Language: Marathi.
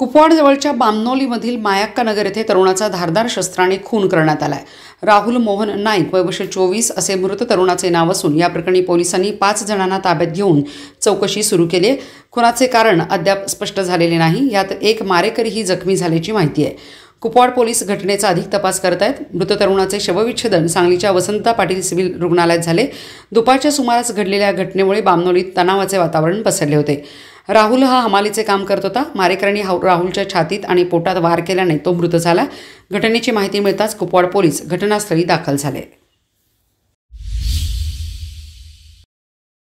कुपवाडजवळच्या बामनोलीमधील मायाक्कानगर येथे तरुणाचा धारदार शस्त्राने खून करण्यात आलाय राहुल मोहन नाईक वयवर्ष चोवीस असे मृत तरुणाचे नाव असून या प्रकरणी पोलिसांनी पाच जणांना ताब्यात घेऊन चौकशी सुरू केली आहे खुनाचे कारण अद्याप स्पष्ट झालेले नाही यात एक मारेकरीही जखमी झाल्याची माहिती आहे कुपवाड पोलीस घटनेचा अधिक तपास करत आहेत मृत तरुणाचे शवविच्छेदन सांगलीच्या वसंता पाटील सिव्हिल रुग्णालयात झाले दुपारच्या सुमारास घडलेल्या घटनेमुळे बामनोलीत तणावाचे वातावरण पसरले होते राहुल हा हमालीचे काम करत होता मारेकरांनी राहुलच्या छातीत आणि पोटात वार केल्याने तो मृत झाला घटनेची माहिती मिळताच कुपवाड पोलीस घटनास्थळी दाखल झाले